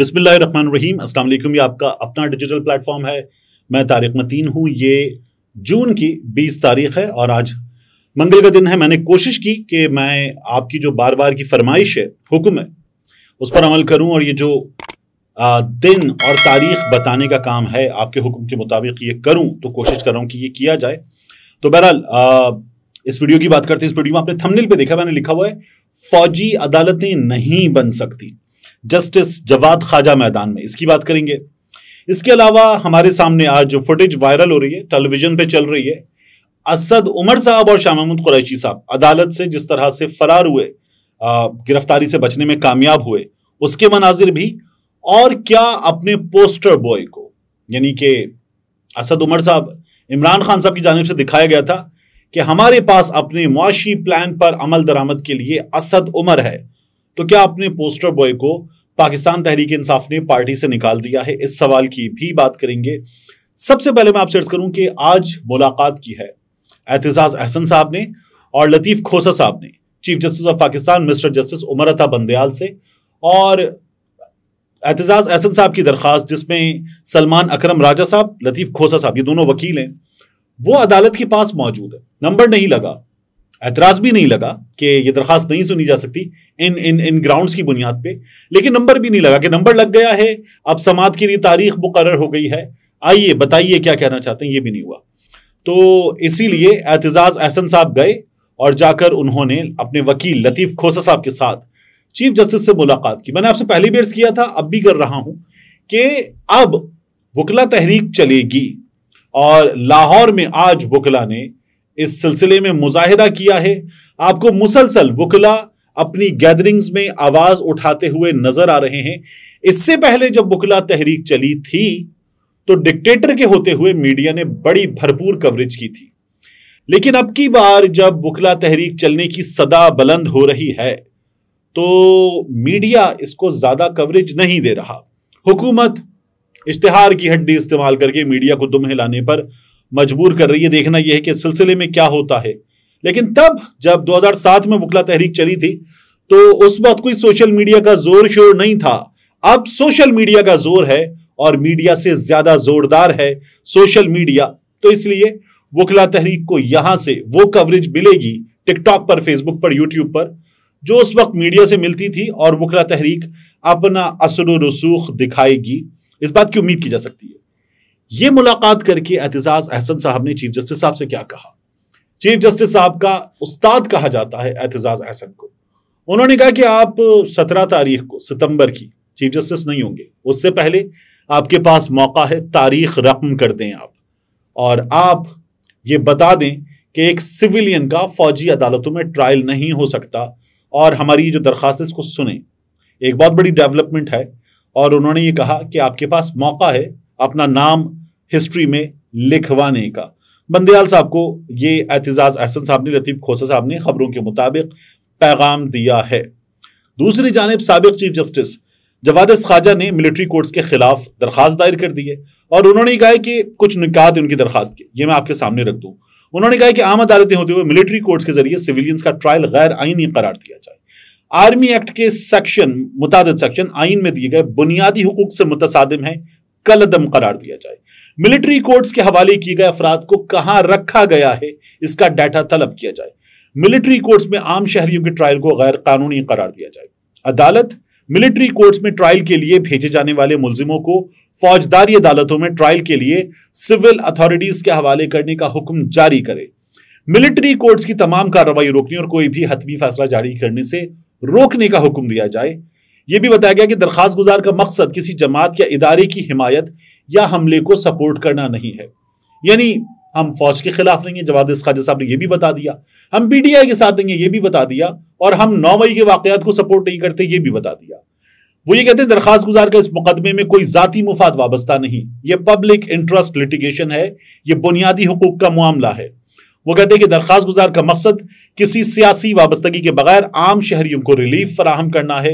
بسم اللہ الرحمن الرحیم السلام علیکم یہ آپ کا اپنا ڈیجیٹل پلیٹ فارم ہے میں طارق متین ہوں یہ جون کی بیس تاریخ ہے اور آج منگل کا دن ہے میں نے کوشش کی کہ میں آپ کی جو بار بار کی فرمائش ہے حکم ہے اس پر عمل کروں اور یہ جو دن اور تاریخ بتانے کا کام ہے آپ کے حکم کے مطابق یہ کروں تو کوشش کر رہا ہوں کہ یہ کیا جائے تو بہرحال اس ویڈیو کی بات کرتے ہیں اس ویڈیو میں آپ نے تھمنل پہ دیکھا میں نے لکھا ہوا ہے فوجی عدالتیں نہیں بن سکتی جسٹس جواد خاجہ میدان میں اس کی بات کریں گے اس کے علاوہ ہمارے سامنے آج جو فوٹیج وائرل ہو رہی ہے ٹیلی ویژن پہ چل رہی ہے اسد عمر صاحب اور شاہ محمود قریشی صاحب عدالت سے جس طرح سے فرار ہوئے گرفتاری سے بچنے میں کامیاب ہوئے اس کے مناظر بھی اور کیا اپنے پوسٹر بوائے کو یعنی کہ اسد عمر صاحب عمران خان صاحب کی جانب سے دکھایا گیا تھا کہ ہمارے پاس اپنے معاشی پلان پر عمل درآمد کے لیے اسد عمر ہے تو کیا اپنے پوسٹر بوائے کو پاکستان تحریک انصاف نے پارٹی سے نکال دیا ہے اس سوال کی بھی بات کریں گے سب سے پہلے میں آپ کروں کہ آج ملاقات کی ہے اعتزاز احسن صاحب نے اور لطیف کھوسا صاحب نے chief justice of Pakistan mister justice Umar Ata Bandial سے اور اعتزاز احسن صاحب کی درخواست جس میں سلمان اکرم راجہ صاحب لطیف کھوسا صاحب یہ دونوں وکیل ہیں وہ عدالت کے پاس موجود ہے نمبر نہیں لگا اعتراض بھی نہیں لگا کہ یہ درخواست نہیں سنی جا سکتی ان ان ان گراؤنڈس کی بنیاد پہ لیکن نمبر بھی نہیں لگا کہ نمبر لگ گیا ہے اب سماعت کے لیے تاریخ مقرر ہو گئی ہے آئیے بتائیے کیا کہنا چاہتے ہیں یہ بھی نہیں ہوا تو اسی لیے اعتزاز احسن صاحب گئے اور جا کر انہوں نے اپنے وکیل لطیف کھوسا صاحب کے ساتھ چیف جسٹس سے ملاقات کی میں نے آپ سے پہلی عرض کیا تھا اب بھی کر رہا ہوں کہ اب وکلا تحریک چلے گی اور لاہور میں آج وکلا نے اس سلسلے میں مظاہرہ کیا ہے آپ کو مسلسل وکلا اپنی گیدرنگز میں آواز اٹھاتے ہوئے نظر آ رہے ہیں اس سے پہلے جب وکلا تحریک چلی تھی تو ڈکٹیٹر کے ہوتے ہوئے میڈیا نے بڑی بھرپور کوریج کی تھی لیکن اب کی بار جب وکلا تحریک چلنے کی صدا بلند ہو رہی ہے تو میڈیا اس کو زیادہ کوریج نہیں دے رہا حکومت اشتہار کی ہڈی استعمال کر کے میڈیا کو دم ہلانے پر مجبور کر رہی ہے دیکھنا یہ ہے کہ سلسلے میں کیا ہوتا ہے لیکن تب جب دو ہزار سات میں وکلا تحریک چلی تھی تو اس وقت کوئی سوشل میڈیا کا زور شور نہیں تھا اب سوشل میڈیا کا زور ہے اور میڈیا سے زیادہ زوردار ہے سوشل میڈیا تو اس لیے وکلا تحریک کو یہاں سے وہ کوریج ملے گی ٹک ٹاک پر فیس بک پر یوٹیوب پر جو اس وقت میڈیا سے ملتی تھی اور وکلا تحریک اپنا اثر و رسوخ دکھائے گی اس بات کی امید کی جا سکتی ہے یہ ملاقات کر کے اعتزاز احسن صاحب نے چیف جسٹس صاحب سے کیا کہا چیف جسٹس صاحب کا استاد کہا جاتا ہے اعتزاز احسن کو انہوں نے کہا کہ آپ سترہ تاریخ کو ستمبر کی چیف جسٹس نہیں ہوں گے اس سے پہلے آپ کے پاس موقع ہے تاریخ رقم کر دیں آپ اور آپ یہ بتا دیں کہ ایک سویلین کا فوجی عدالتوں میں ٹرائل نہیں ہو سکتا اور ہماری جو درخواست اس کو سنیں ایک بہت بڑی ڈیولپمنٹ ہے اور انہوں نے یہ کہا کہ آپ کے پاس موقع ہے اپنا نام ہسٹری میں لکھوانے کا بندیال صاحب کو یہ اعتزاز احسن صاحب نے لطیف کھوسا صاحب نے خبروں کے مطابق پیغام دیا ہے دوسری جانب سابق چیف جسٹس جواد خواجہ نے ملٹری کورٹس کے خلاف درخواست دائر کر دی ہے اور انہوں نے کہا کہ کچھ نکات ان کی درخواست کے یہ میں آپ کے سامنے رکھ دوں انہوں نے کہا کہ عام عدالتیں ہوتے ہوئے ملٹری کورٹس کے ذریعے سویلینز کا ٹرائل غیر آئینی قرار دیا جائے آرمی ایکٹ کے سیکشن متعدد سیکشن آئین میں دیے گئے بنیادی حقوق سے متصادم ہیں کل عدم قرار دیا جائے ملٹری کورٹس کے حوالے کیے گئے افراد کو کہاں رکھا گیا ہے اس کا ڈیٹا طلب کیا جائے ملٹری میں عام شہریوں کے ٹرائل کو غیر قانونی قرار دیا جائے عدالت ملٹری کورٹس میں ٹرائل کے لیے بھیجے جانے والے ملزموں کو فوجداری عدالتوں میں ٹرائل کے لیے سول اتھارٹیز کے حوالے کرنے کا حکم جاری کرے ملٹری کورٹس کی تمام کارروائی روکنے اور کوئی بھی حتمی فیصلہ جاری کرنے سے روکنے کا حکم دیا جائے یہ بھی بتایا گیا کہ درخواست گزار کا مقصد کسی جماعت یا ادارے کی حمایت یا حملے کو سپورٹ کرنا نہیں ہے یعنی ہم فوج کے خلاف نہیں ہیں اس خاجہ صاحب نے یہ بھی بتا دیا ہم پی ٹی آئی کے ساتھ نہیں گے یہ بھی بتا دیا اور ہم نو مئی کے واقعات کو سپورٹ نہیں کرتے یہ بھی بتا دیا وہ یہ کہتے ہیں درخواست گزار کا اس مقدمے میں کوئی ذاتی مفاد وابستہ نہیں یہ پبلک انٹرسٹ لٹیگیشن ہے یہ بنیادی حقوق کا معاملہ ہے وہ کہتے ہیں کہ درخواست گزار کا مقصد کسی سیاسی وابستگی کے بغیر عام شہریوں کو ریلیف فراہم کرنا ہے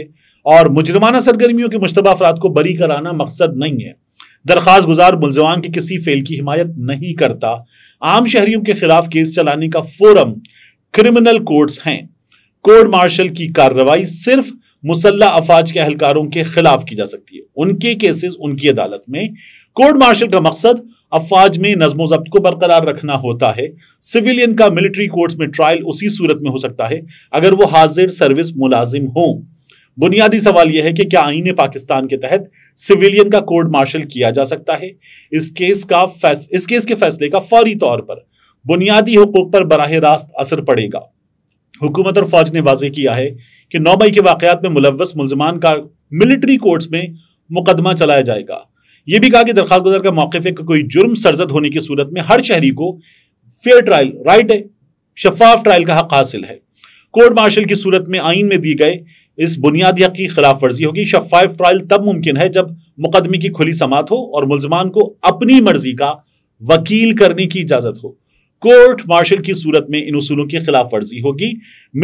اور مجرمانہ سرگرمیوں کے مشتبہ افراد کو بری کرانا مقصد نہیں ہے درخواست گزار کی کسی حمایت نہیں کرتا عام شہریوں کے خلاف کیس چلانے کا فورم کرمنل ہیں مارشل کی کارروائی صرف مسلح افواج کے اہلکاروں کے خلاف کی جا سکتی ہے ان کے کیسز ان کی عدالت میں کورٹ مارشل کا مقصد افواج میں نظم و ضبط کو برقرار رکھنا ہوتا ہے سویلین کا ملٹری کورٹس میں ٹرائل اسی صورت میں ہو سکتا ہے اگر وہ حاضر سروس ملازم ہوں بنیادی سوال یہ ہے کہ کیا آئین پاکستان کے تحت سیویلین کا مارشل کیا جا سکتا ہے اس کیس کے فیصلے کا فوری طور پر بنیادی حقوق پر براہ راست اثر پڑے گا حکومت اور فوج نے واضح کیا ہے کہ نو مئی کے واقعات میں ملوث ملزمان کا ملٹری کورٹس میں مقدمہ چلایا جائے گا یہ بھی کہا کہ درخواست گزر کا موقف ہے کہ کوئی جرم سرزد ہونے کی صورت میں ہر شہری کو فیئر ٹرائل رائٹ ہے شفاف ٹرائل کا حق حاصل ہے کورٹ مارشل کی صورت میں آئین میں دی گئے اس بنیادی حق کی خلاف ورزی ہوگی شفائف ٹرائل تب ممکن ہے جب مقدمے کی کھلی سماعت ہو اور ملزمان کو اپنی مرضی کا وکیل کرنے کی اجازت ہو کورٹ مارشل کی صورت میں ان اصولوں کی خلاف ورزی ہوگی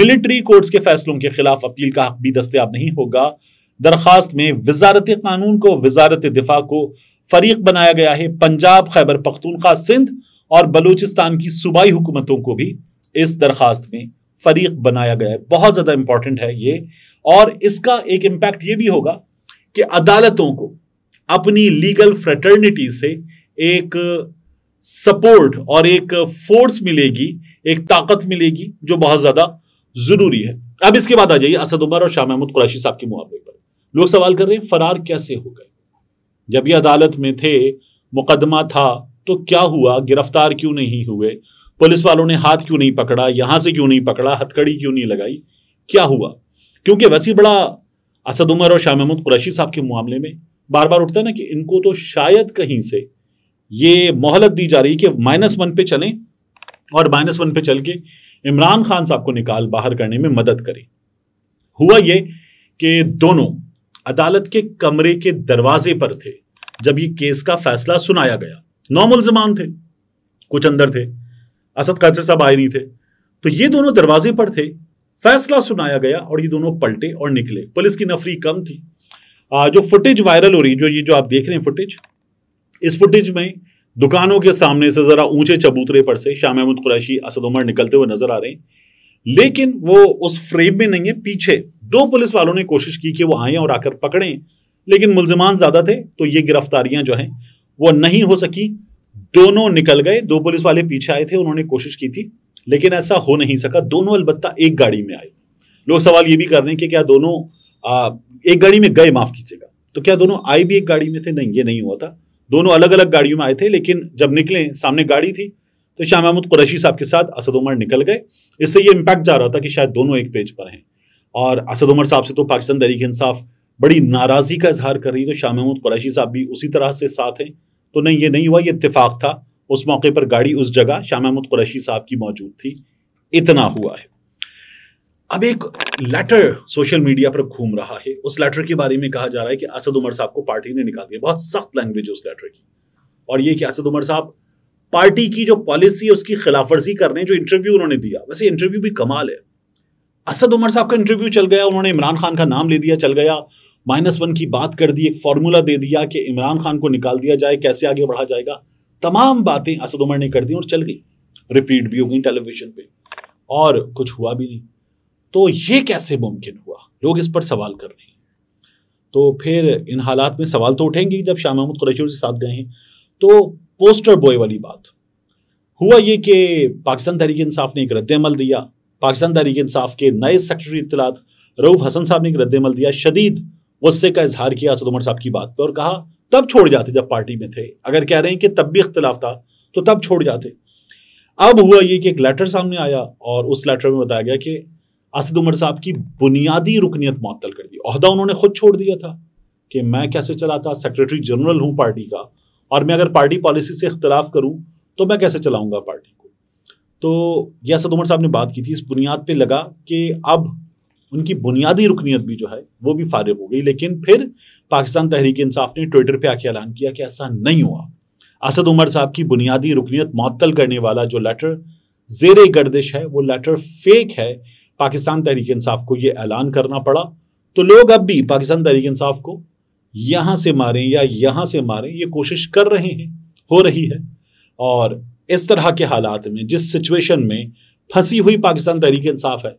ملٹری کورٹس کے فیصلوں کے خلاف اپیل کا حق بھی دستیاب نہیں ہوگا درخواست میں وزارت قانون کو وزارت دفاع کو فریق بنایا گیا ہے پنجاب خیبر پختونخوا سندھ اور بلوچستان کی صوبائی حکومتوں کو بھی اس درخواست میں فریق بنایا گیا ہے بہت زیادہ امپورٹنٹ ہے یہ اور اس کا ایک امپیکٹ یہ بھی ہوگا کہ عدالتوں کو اپنی لیگل فریٹرنیٹی سے ایک سپورٹ اور ایک فورس ملے گی ایک طاقت ملے گی جو بہت زیادہ ضروری ہے اب اس کے بعد آ جائیے اسد عمر اور شاہ محمود قریشی صاحب کے معاملے پر لوگ سوال کر رہے ہیں فرار کیسے ہو گئے جب یہ عدالت میں تھے مقدمہ تھا تو کیا ہوا گرفتار کیوں نہیں ہوئے پولیس والوں نے ہاتھ کیوں نہیں پکڑا یہاں سے کیوں نہیں پکڑا ہتھ کڑی کیوں نہیں لگائی کیا ہوا کیونکہ ویسے بڑا اسد عمر اور شاہ محمود قریشی صاحب کے معاملے میں بار بار اٹھتا ہے نا کہ ان کو تو شاید کہیں سے یہ مہلت دی جا رہی کہ مائنس ون پہ چلیں اور مائنس ون پہ چل کے عمران خان صاحب کو نکال باہر کرنے میں مدد کریں ہوا یہ کہ دونوں عدالت کے کمرے کے دروازے پر تھے جب یہ کیس کا فیصلہ سنایا گیا نو ملزمان تھے کچھ اندر تھے اسد قیصر صاحب آئے نہیں تھے تو یہ دونوں دروازے پر تھے فیصلہ سنایا گیا اور یہ دونوں پلٹے اور نکلے پولیس کی نفری کم تھی جو فوٹیج وائرل ہو رہی جو آپ دیکھ رہے ہیں فوٹیج اس فوٹیج میں دکانوں کے سامنے سے ذرا اونچے چبوترے پر سے شاہ محمود قریشی اسد عمر نکلتے ہوئے نظر آ رہے ہیں لیکن وہ اس فریم میں نہیں ہے پیچھے دو پولیس والوں نے کوشش کی کہ وہ آئیں اور آ کر پکڑیں لیکن ملزمان زیادہ تھے تو یہ گرفتاریاں جو ہیں وہ نہیں ہو سکی دونوں نکل گئے دو پولیس والے پیچھے آئے تھے انہوں نے کوشش کی تھی لیکن ایسا ہو نہیں سکا دونوں البتہ ایک گاڑی میں آئے لوگ سوال یہ بھی کر رہے ہیں کہ کیا دونوں ایک گاڑی میں گئے معاف کیجیے گا تو کیا دونوں آئے بھی ایک گاڑی میں تھے نہیں یہ نہیں ہوا تھا دونوں الگ الگ گاڑیوں میں آئے تھے لیکن جب نکلے سامنے گاڑی تھی تو شاہ محمود قریشی صاحب کے ساتھ اسد عمر نکل گئے اس سے یہ امپیکٹ جا رہا تھا کہ شاید دونوں ایک پیج پر ہیں اور اسد عمر صاحب سے تو پاکستان تحریک انصاف بڑی ناراضی کا اظہار کر رہی تو شاہ محمود قریشی صاحب بھی اسی طرح سے ساتھ ہیں تو نہیں یہ نہیں ہوا یہ اتفاق تھا اس موقع پر گاڑی اس جگہ شاہ محمود قریشی صاحب کی موجود تھی اتنا ہوا ہے اب ایک لیٹر سوشل میڈیا پر گھوم رہا ہے اس لیٹر کے بارے میں کہا جا رہا ہے کہ اسد عمر صاحب کو پارٹی نے نکال دیا بہت سخت لینگویج اس لیٹر کی اور یہ کہ عمر صاحب پارٹی کی جو پالیسی ہے اس کی خلاف ورزی کر رہے ہیں جو انٹرویو انہوں نے دیا ویسے انٹرویو بھی کمال ہے اسد عمر صاحب کا انٹرویو چل گیا انہوں نے عمران خان کا نام لے دیا چل گیا مائنس ون کی بات کر دی ایک فارمولا دے دیا کہ عمران خان کو نکال دیا جائے کیسے آگے بڑھا جائے گا تمام باتیں اسد عمر نے کر دی اور چل گئی ریپیٹ بھی ہو گئی ٹیلی ویژن پہ اور کچھ ہوا بھی نہیں تو یہ کیسے ممکن ہوا لوگ اس پر سوال کر رہے ہیں تو پھر ان حالات میں سوال تو اٹھیں گے جب شاہ محمود قریشی سے ساتھ گئے ہیں تو پوسٹر بوائے والی بات ہوا یہ کہ پاکستان تحریک انصاف نے ایک رد عمل دیا پاکستان تحریک انصاف کے نئے سیکٹری اطلاعات روف حسن صاحب نے ایک رد عمل دیا شدید غصے کا اظہار کیا اسد عمر صاحب کی بات پر اور کہا تب چھوڑ جاتے جب پارٹی میں تھے اگر کہہ رہے ہیں کہ تب بھی اختلاف تھا تو تب چھوڑ جاتے اب ہوا یہ کہ ایک لیٹر سامنے آیا اور اس لیٹر میں بتایا گیا کہ اسد عمر صاحب کی بنیادی رکنیت معطل کر دی عہدہ انہوں نے خود چھوڑ دیا تھا کہ میں کیسے چلا تھا سیکرٹری جنرل ہوں پارٹی کا اور میں اگر پارٹی پالیسی سے اختلاف کروں تو میں کیسے چلاؤں گا پارٹی کو تو یہ اسد عمر صاحب نے بات کی تھی اس بنیاد پہ لگا کہ اب ان کی بنیادی رکنیت بھی جو ہے وہ بھی فارغ ہو گئی لیکن پھر پاکستان تحریک انصاف نے ٹویٹر پہ آ کے اعلان کیا کہ ایسا نہیں ہوا اسد عمر صاحب کی بنیادی رکنیت معطل کرنے والا جو لیٹر زیر گردش ہے وہ لیٹر فیک ہے پاکستان تحریک انصاف کو یہ اعلان کرنا پڑا تو لوگ اب بھی پاکستان تحریک انصاف کو یہاں سے ماریں یا یہاں سے ماریں یہ کوشش کر رہے ہیں ہو رہی ہے اور اس طرح کے حالات میں جس سچویشن میں پھنسی ہوئی پاکستان تحریک انصاف ہے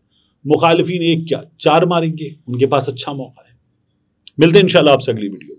مخالفین ایک کیا چار ماریں گے ان کے پاس اچھا موقع ہے ملتے ہیں انشاءاللہ آپ سے اگلی ویڈیو